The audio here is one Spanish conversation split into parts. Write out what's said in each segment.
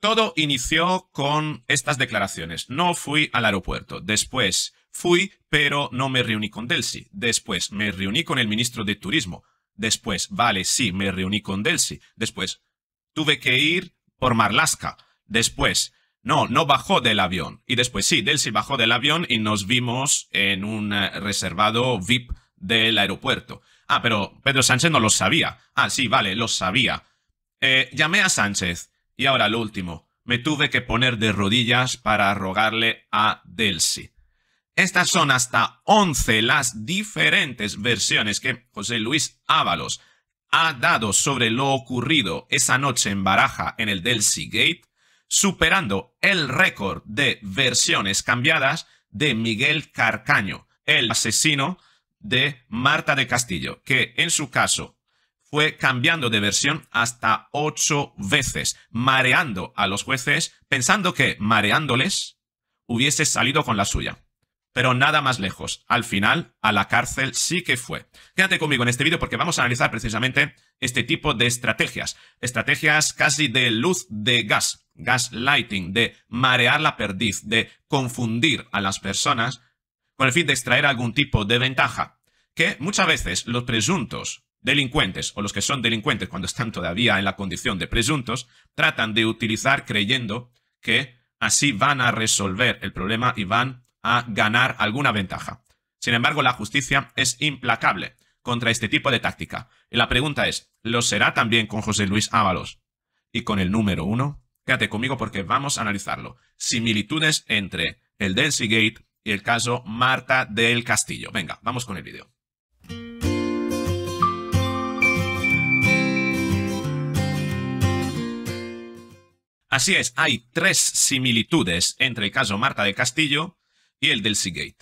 Todo inició con estas declaraciones. No fui al aeropuerto. Después fui, pero no me reuní con Delsi. Después me reuní con el ministro de Turismo. Después, vale, sí, me reuní con Delsi. Después, tuve que ir por Marlaska. Después, no, no bajó del avión. Y después sí, Delsi bajó del avión y nos vimos en un eh, reservado VIP del aeropuerto. Ah, pero Pedro Sánchez no lo sabía. Ah, sí, vale, lo sabía. Eh, llamé a Sánchez. Y ahora lo último, me tuve que poner de rodillas para rogarle a Delcy. Estas son hasta 11 las diferentes versiones que José Luis Ábalos ha dado sobre lo ocurrido esa noche en Baraja en el Delcy Gate, superando el récord de versiones cambiadas de Miguel Carcaño, el asesino de Marta de Castillo, que en su caso fue cambiando de versión hasta ocho veces, mareando a los jueces, pensando que mareándoles hubiese salido con la suya. Pero nada más lejos. Al final, a la cárcel sí que fue. Quédate conmigo en este vídeo porque vamos a analizar precisamente este tipo de estrategias. Estrategias casi de luz de gas, gaslighting, de marear la perdiz, de confundir a las personas con el fin de extraer algún tipo de ventaja. Que muchas veces los presuntos delincuentes o los que son delincuentes cuando están todavía en la condición de presuntos, tratan de utilizar creyendo que así van a resolver el problema y van a ganar alguna ventaja. Sin embargo, la justicia es implacable contra este tipo de táctica. Y la pregunta es, ¿lo será también con José Luis Ábalos y con el número uno? Quédate conmigo porque vamos a analizarlo. Similitudes entre el Densigate y el caso Marta del Castillo. Venga, vamos con el vídeo. Así es, hay tres similitudes entre el caso Marta del Castillo y el del Seagate.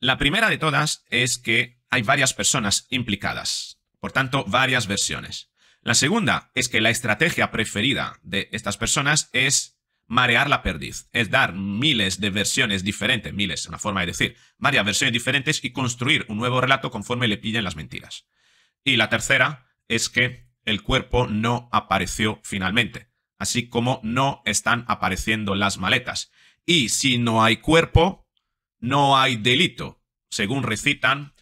La primera de todas es que hay varias personas implicadas, por tanto, varias versiones. La segunda es que la estrategia preferida de estas personas es marear la perdiz, es dar miles de versiones diferentes, miles, una forma de decir, varias versiones diferentes y construir un nuevo relato conforme le pillen las mentiras. Y la tercera es que el cuerpo no apareció finalmente así como no están apareciendo las maletas. Y si no hay cuerpo, no hay delito, según recitan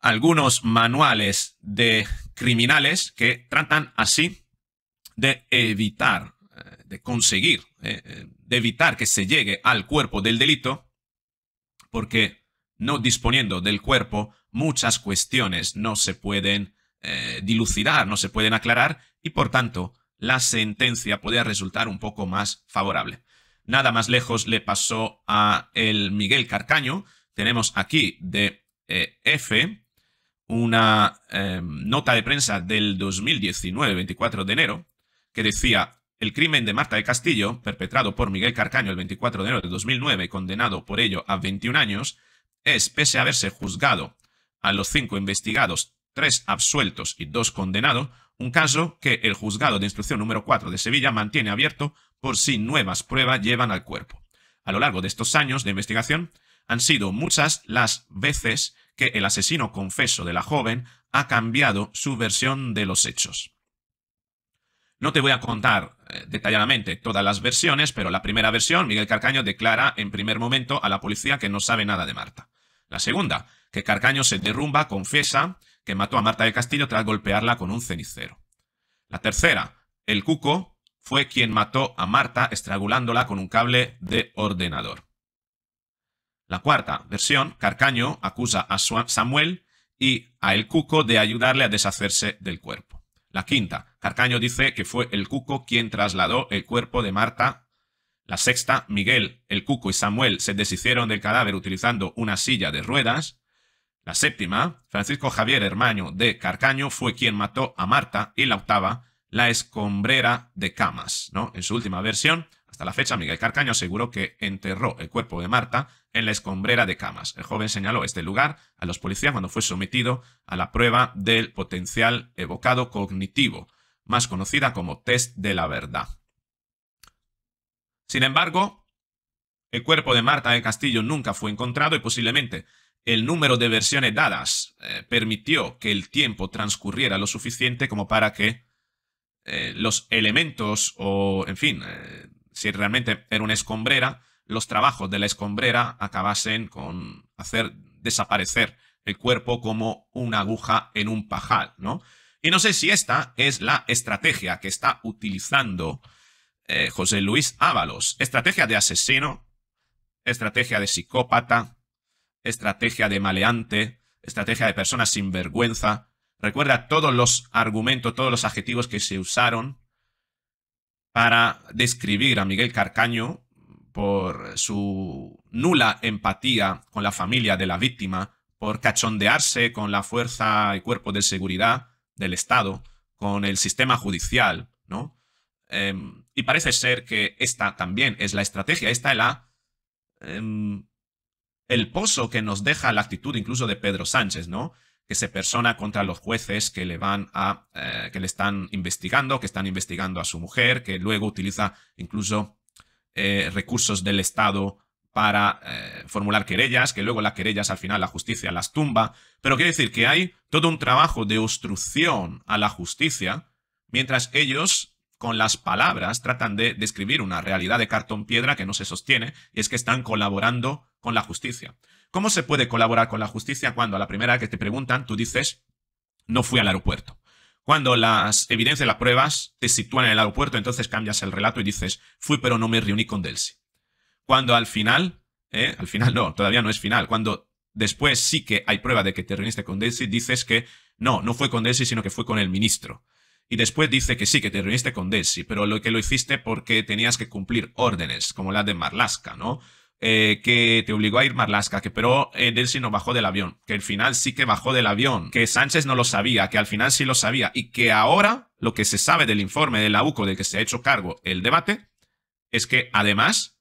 algunos manuales de criminales que tratan así de evitar, eh, de conseguir, eh, eh, de evitar que se llegue al cuerpo del delito, porque no disponiendo del cuerpo, muchas cuestiones no se pueden dilucidar, no se pueden aclarar y por tanto la sentencia podía resultar un poco más favorable. Nada más lejos le pasó a el Miguel Carcaño. Tenemos aquí de eh, F una em, nota de prensa del 2019, 24 de enero, que decía el crimen de Marta de Castillo, perpetrado por Miguel Carcaño el 24 de enero de 2009, condenado por ello a 21 años, es, pese a haberse juzgado a los cinco investigados, tres absueltos y dos condenados, un caso que el juzgado de instrucción número 4 de Sevilla mantiene abierto por si nuevas pruebas llevan al cuerpo. A lo largo de estos años de investigación, han sido muchas las veces que el asesino confeso de la joven ha cambiado su versión de los hechos. No te voy a contar eh, detalladamente todas las versiones, pero la primera versión, Miguel Carcaño declara en primer momento a la policía que no sabe nada de Marta. La segunda, que Carcaño se derrumba, confiesa que mató a Marta de Castillo tras golpearla con un cenicero. La tercera, el Cuco, fue quien mató a Marta estrangulándola con un cable de ordenador. La cuarta versión, Carcaño acusa a Samuel y a El Cuco de ayudarle a deshacerse del cuerpo. La quinta, Carcaño dice que fue El Cuco quien trasladó el cuerpo de Marta. La sexta, Miguel, El Cuco y Samuel se deshicieron del cadáver utilizando una silla de ruedas. La séptima, Francisco Javier Hermaño de Carcaño, fue quien mató a Marta. Y la octava, la escombrera de camas. ¿no? En su última versión, hasta la fecha, Miguel Carcaño aseguró que enterró el cuerpo de Marta en la escombrera de camas. El joven señaló este lugar a los policías cuando fue sometido a la prueba del potencial evocado cognitivo, más conocida como test de la verdad. Sin embargo, el cuerpo de Marta de Castillo nunca fue encontrado y posiblemente el número de versiones dadas eh, permitió que el tiempo transcurriera lo suficiente como para que eh, los elementos o, en fin, eh, si realmente era una escombrera, los trabajos de la escombrera acabasen con hacer desaparecer el cuerpo como una aguja en un pajal, ¿no? Y no sé si esta es la estrategia que está utilizando José Luis Ábalos. Estrategia de asesino, estrategia de psicópata, estrategia de maleante, estrategia de personas sin vergüenza. Recuerda todos los argumentos, todos los adjetivos que se usaron para describir a Miguel Carcaño por su nula empatía con la familia de la víctima, por cachondearse con la fuerza y cuerpo de seguridad del Estado, con el sistema judicial, ¿no? Em, y parece ser que esta también es la estrategia, esta es la em, el pozo que nos deja la actitud incluso de Pedro Sánchez, ¿no? Que se persona contra los jueces que le van a, eh, que le están investigando, que están investigando a su mujer, que luego utiliza incluso eh, recursos del Estado para eh, formular querellas, que luego las querellas al final la justicia las tumba. Pero quiere decir que hay todo un trabajo de obstrucción a la justicia, mientras ellos con las palabras tratan de describir una realidad de cartón piedra que no se sostiene, y es que están colaborando con la justicia. ¿Cómo se puede colaborar con la justicia cuando a la primera que te preguntan tú dices, no fui al aeropuerto? Cuando las evidencias las pruebas te sitúan en el aeropuerto, entonces cambias el relato y dices, fui pero no me reuní con Delcy. Cuando al final, ¿eh? al final no, todavía no es final, cuando después sí que hay prueba de que te reuniste con Delcy, dices que no, no fue con Delsi, sino que fue con el ministro. Y después dice que sí, que te reuniste con Delcy, pero lo que lo hiciste porque tenías que cumplir órdenes, como la de Marlaska, ¿no? Eh, que te obligó a ir Marlaska, que pero eh, Delsi no bajó del avión, que al final sí que bajó del avión, que Sánchez no lo sabía, que al final sí lo sabía, y que ahora lo que se sabe del informe de la UCO del que se ha hecho cargo el debate es que además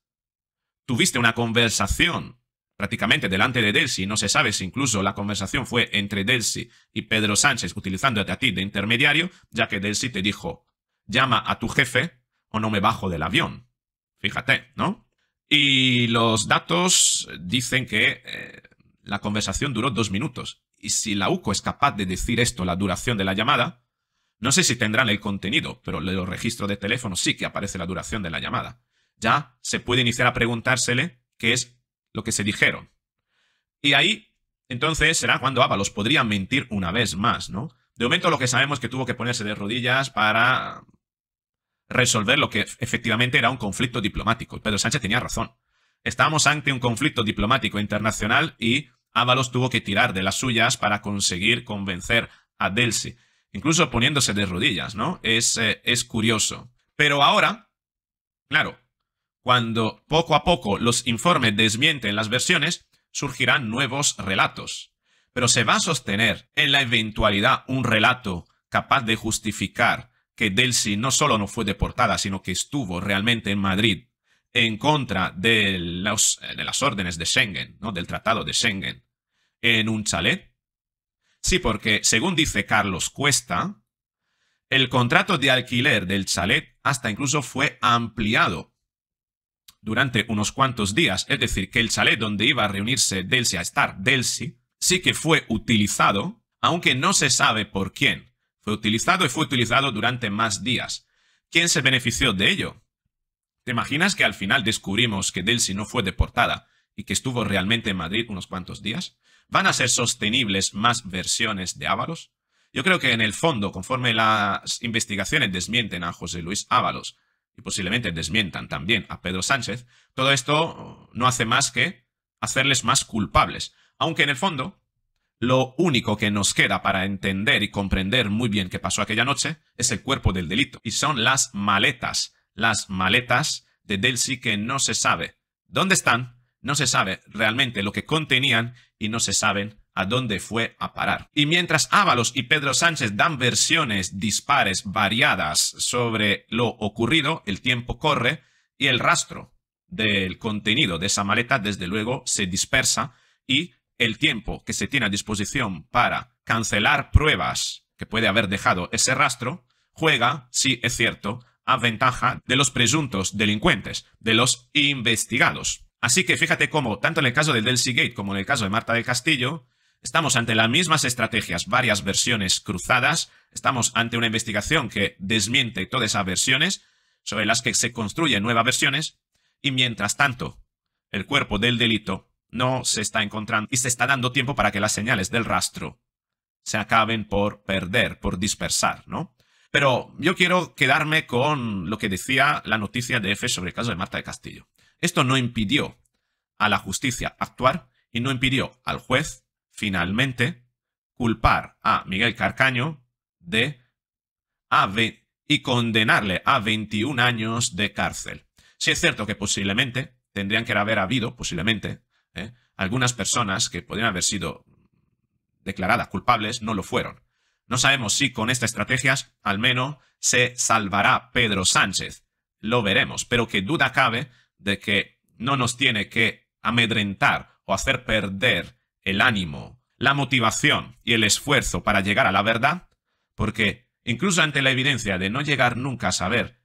tuviste una conversación prácticamente delante de Delsi, no se sabe si incluso la conversación fue entre Delsi y Pedro Sánchez utilizándote a ti de intermediario, ya que Delsi te dijo, llama a tu jefe o no me bajo del avión. Fíjate, ¿no? Y los datos dicen que eh, la conversación duró dos minutos. Y si la UCO es capaz de decir esto, la duración de la llamada, no sé si tendrán el contenido, pero en los registros de teléfono sí que aparece la duración de la llamada. Ya se puede iniciar a preguntársele qué es lo que se dijeron. Y ahí, entonces, será cuando los podría mentir una vez más, ¿no? De momento lo que sabemos es que tuvo que ponerse de rodillas para resolver lo que efectivamente era un conflicto diplomático. Pedro Sánchez tenía razón. Estábamos ante un conflicto diplomático internacional y Ábalos tuvo que tirar de las suyas para conseguir convencer a Delsi, incluso poniéndose de rodillas, ¿no? Es, eh, es curioso. Pero ahora, claro, cuando poco a poco los informes desmienten las versiones, surgirán nuevos relatos. Pero se va a sostener en la eventualidad un relato capaz de justificar que Delcy no solo no fue deportada, sino que estuvo realmente en Madrid en contra de, las órdenes de Schengen, ¿no? del Tratado de Schengen, en un chalet? Sí, porque según dice Carlos Cuesta, el contrato de alquiler del chalet hasta incluso fue ampliado durante unos cuantos días, es decir, que el chalet donde iba a reunirse Delcy a estar Delcy, sí que fue utilizado, aunque no se sabe por quién. Fue utilizado y fue utilizado durante más días. ¿Quién se benefició de ello? ¿Te imaginas que al final descubrimos que Delcy no fue deportada y que estuvo realmente en Madrid unos cuantos días? ¿Van a ser sostenibles más versiones de Ábalos? Yo creo que en el fondo, conforme las investigaciones desmienten a José Luis Ábalos y posiblemente desmientan también a Pedro Sánchez, todo esto no hace más que hacerles más culpables. Aunque en el fondo lo único que nos queda para entender y comprender muy bien qué pasó aquella noche es el cuerpo del delito, y son las maletas, las maletas de Delcy que no se sabe dónde están, no se sabe realmente lo que contenían y no se saben a dónde fue a parar. Y mientras Ábalos y Pedro Sánchez dan versiones dispares variadas sobre lo ocurrido, el tiempo corre y el rastro del contenido de esa maleta desde luego se dispersa y el tiempo que se tiene a disposición para cancelar pruebas que puede haber dejado ese rastro, juega, si es cierto, a ventaja de los presuntos delincuentes, de los investigados. Así que fíjate cómo, tanto en el caso del Delcy Gate como en el caso de Marta del Castillo, estamos ante las mismas estrategias, varias versiones cruzadas, estamos ante una investigación que desmiente todas esas versiones, sobre las que se construyen nuevas versiones, y mientras tanto, el cuerpo del delito no se está encontrando y se está dando tiempo para que las señales del rastro se acaben por perder, por dispersar, ¿no? Pero yo quiero quedarme con lo que decía la noticia de F sobre el caso de Marta de Castillo. Esto no impidió a la justicia actuar y no impidió al juez, finalmente, culpar a Miguel Carcaño de a y condenarle a 21 años de cárcel. Si es cierto que posiblemente tendrían que haber habido, posiblemente, ¿eh? Algunas personas que podrían haber sido declaradas culpables no lo fueron. No sabemos si con estas estrategias al menos se salvará Pedro Sánchez. Lo veremos, pero que duda cabe de que no nos tiene que amedrentar o hacer perder el ánimo, la motivación y el esfuerzo para llegar a la verdad, porque incluso ante la evidencia de no llegar nunca a saber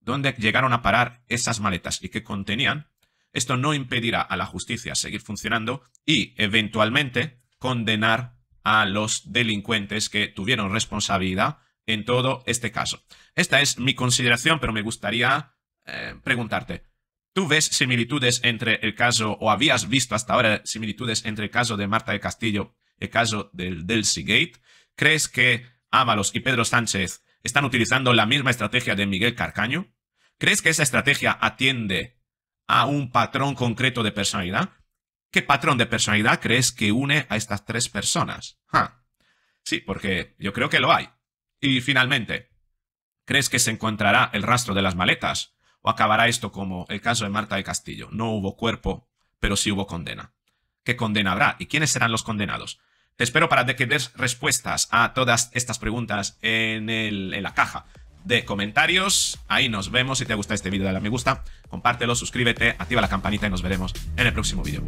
dónde llegaron a parar esas maletas y qué contenían, esto no impedirá a la justicia seguir funcionando y, eventualmente, condenar a los delincuentes que tuvieron responsabilidad en todo este caso. Esta es mi consideración, pero me gustaría eh, preguntarte, ¿tú ves similitudes entre el caso, o habías visto hasta ahora similitudes entre el caso de Marta de Castillo y el caso del Delcy Gate? ¿Crees que Ábalos y Pedro Sánchez están utilizando la misma estrategia de Miguel Carcaño? ¿Crees que esa estrategia atiende a un patrón concreto de personalidad? ¿Qué patrón de personalidad crees que une a estas tres personas? Sí, porque yo creo que lo hay. Y finalmente, ¿crees que se encontrará el rastro de las maletas? ¿O acabará esto como el caso de Marta de Castillo? No hubo cuerpo, pero sí hubo condena. ¿Qué condena habrá? ¿Y quiénes serán los condenados? Te espero para que des respuestas a todas estas preguntas en, en la caja de comentarios. Ahí nos vemos. Si te gusta este vídeo, dale a me gusta, compártelo, suscríbete, activa la campanita y nos veremos en el próximo vídeo.